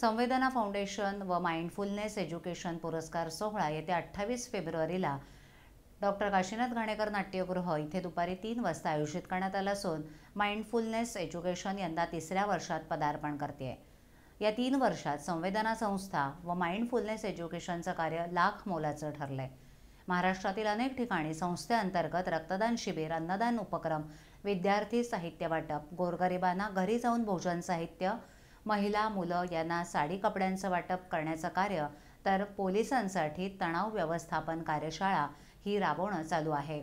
संवेदना फाउंडेशन व mindfulness education पुरस्कार सोहळा येत्या अठ्ठावीस फेब्रुवारीला डॉक्टर काशीनाथ घाणेकर नाट्यगृह इथे दुपारी तीन वाजता आयोजित करण्यात आलं असून माइंडफुलनेस एज्युकेशन यंदा तिसऱ्या वर्षात पदार्पण करते या तीन वर्षात संवेदना संस्था व माइंडफुलनेस एज्युकेशनचं कार्य लाख मोलाचं ठरलं आहे महाराष्ट्रातील अनेक ठिकाणी संस्थेअंतर्गत रक्तदान शिबिर अन्नदान उपक्रम विद्यार्थी साहित्य वाटप गोरगरिबांना घरी जाऊन भोजन साहित्य महिला मुलं यांना साडी कपड्यांचं वाटप करण्याचं कार्य तर पोलिसांसाठी तणाव व्यवस्थापन कार्यशाळा ही राबवणं चालू आहे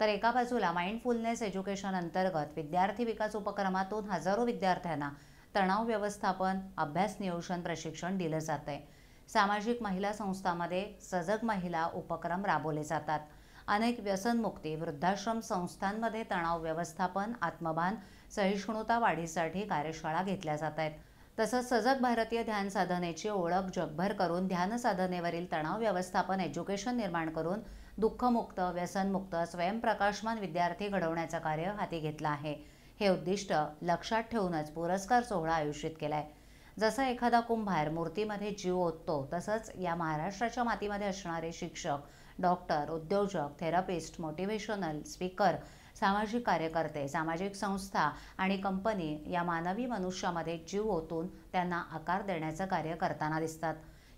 तर एका बाजूला माइंडफुलनेस एज्युकेशन अंतर्गत विद्यार्थी विकास उपक्रमातून हजारो विद्यार्थ्यांना तणाव व्यवस्थापन अभ्यास नियोजन प्रशिक्षण दिलं जातं सामाजिक महिला संस्थामध्ये सजग महिला उपक्रम राबवले जातात अनेक व्यसनमुक्ती वृद्धाश्रम संस्थांमध्ये तणाव व्यवस्थापन आत्मभान सहिष्णुता वाढीसाठी कार्यशाळा घेतल्या जात आहेत तसंच सजग भारतीय ध्यान साधनेची ओळख जगभर करून ध्यान साधनेवरील तणाव व्यवस्थापन एज्युकेशन निर्माण करून दुःखमुक्त व्यसनमुक्त स्वयंप्रकाशमान विद्यार्थी घडवण्याचं कार्य हाती घेतलं आहे हे उद्दिष्ट लक्षात ठेवूनच पुरस्कार सोहळा आयोजित केला आहे जसं एखादा कुंभार मूर्तीमध्ये जीव ओततो तसंच या महाराष्ट्राच्या मातीमध्ये असणारे शिक्षक डॉक्टर उद्योजक थेरपिस्ट मोटिवेशनल स्पीकर सामाजिक कार्यकर्ते सामाजिक संस्था आणि कंपनी या मानवी मनुष्यामध्ये जीव ओतून त्यांना आकार देण्याचं कार्य करताना दिसतात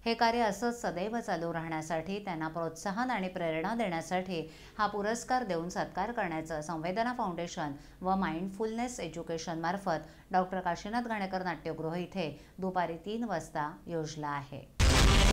हे कार्य असंच सदैव चालू राहण्यासाठी त्यांना प्रोत्साहन आणि प्रेरणा देण्यासाठी हा पुरस्कार देऊन सत्कार करण्याचं संवेदना फाउंडेशन व माइंडफुलनेस एज्युकेशन मार्फत डॉक्टर काशीनाथ घाणेकर नाट्यगृह इथे दुपारी तीन वाजता योजला आहे